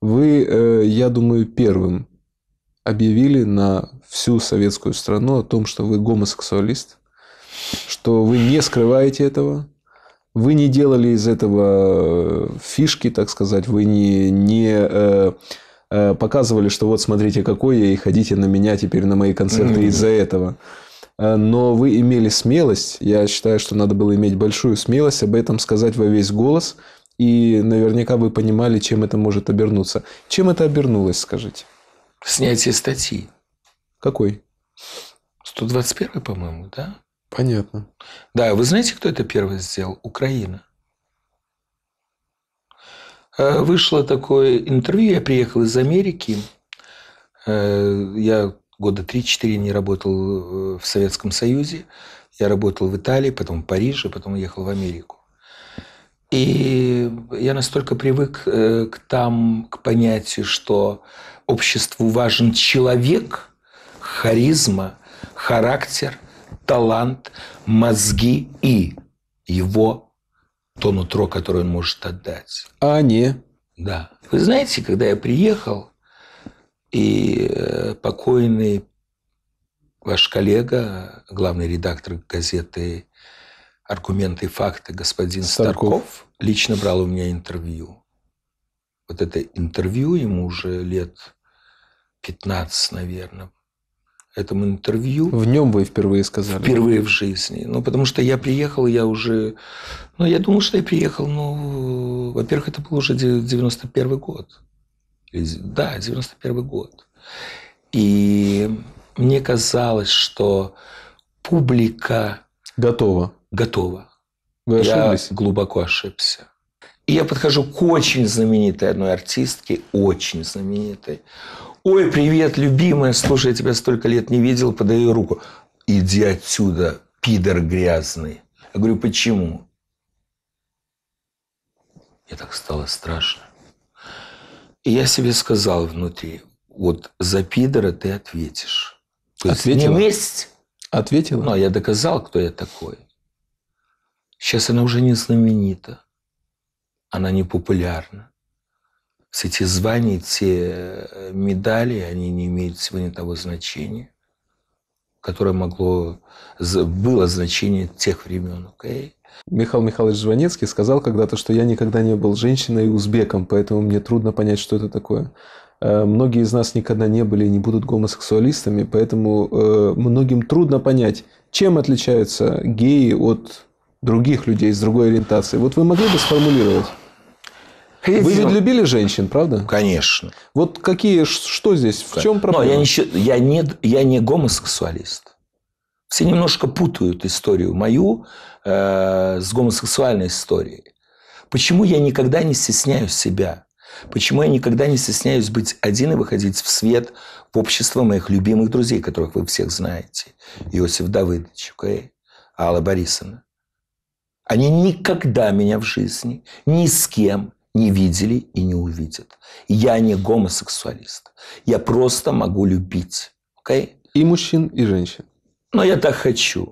Вы, э, я думаю, первым объявили на всю советскую страну о том, что вы гомосексуалист, что вы не скрываете этого, вы не делали из этого э, фишки, так сказать, вы не, не э, э, показывали, что вот смотрите, какой я, и ходите на меня теперь на мои концерты mm-hmm. из-за этого. Э, но вы имели смелость, я считаю, что надо было иметь большую смелость об этом сказать во весь голос, и наверняка вы понимали, чем это может обернуться. Чем это обернулось, скажите? Снятие статьи. Какой? 121, по-моему, да? Понятно. Да, вы знаете, кто это первый сделал? Украина. Э, вышло такое интервью, я приехал из Америки. Э, я года 3-4 не работал э, в Советском Союзе. Я работал в Италии, потом в Париже, потом уехал в Америку. И я настолько привык э, к там, к понятию, что обществу важен человек, харизма, характер, талант, мозги и его то нутро, которое он может отдать. А не? Да. Вы знаете, когда я приехал, и э, покойный ваш коллега, главный редактор газеты аргументы и факты господин Старков, Старков лично брал у меня интервью. Вот это интервью ему уже лет 15, наверное. Этому интервью. В нем вы впервые сказали. Впервые в жизни. Ну, потому что я приехал, я уже... Ну, я думал, что я приехал, ну, во-первых, это был уже 91 год. Да, 91 год. И мне казалось, что публика... Готова готово. Вы ошиблись? Я глубоко ошибся. И я подхожу к очень знаменитой одной артистке, очень знаменитой. «Ой, привет, любимая, слушай, я тебя столько лет не видел, подаю руку». «Иди отсюда, пидор грязный». Я говорю, «Почему?» Мне так стало страшно. И я себе сказал внутри, вот за пидора ты ответишь. То Ответила? не месть. Ответила? Но я доказал, кто я такой. Сейчас она уже не знаменита, она не популярна. Все эти звания, те э, медали, они не имеют сегодня того значения, которое могло, было значение тех времен. Okay? Михаил Михайлович Жванецкий сказал когда-то, что я никогда не был женщиной и узбеком, поэтому мне трудно понять, что это такое. Э, многие из нас никогда не были и не будут гомосексуалистами, поэтому э, многим трудно понять, чем отличаются геи от других людей с другой ориентацией. Вот вы могли бы сформулировать? Вы ведь любили женщин, правда? Конечно. Вот какие, что здесь, в чем проблема? Но я, не, я, не, я не гомосексуалист. Все немножко путают историю мою э, с гомосексуальной историей. Почему я никогда не стесняюсь себя? Почему я никогда не стесняюсь быть один и выходить в свет в общество моих любимых друзей, которых вы всех знаете? Иосиф Давыдович, okay? Алла Борисовна. Они никогда меня в жизни ни с кем не видели и не увидят. Я не гомосексуалист. Я просто могу любить. Okay? И мужчин, и женщин. Но я так хочу.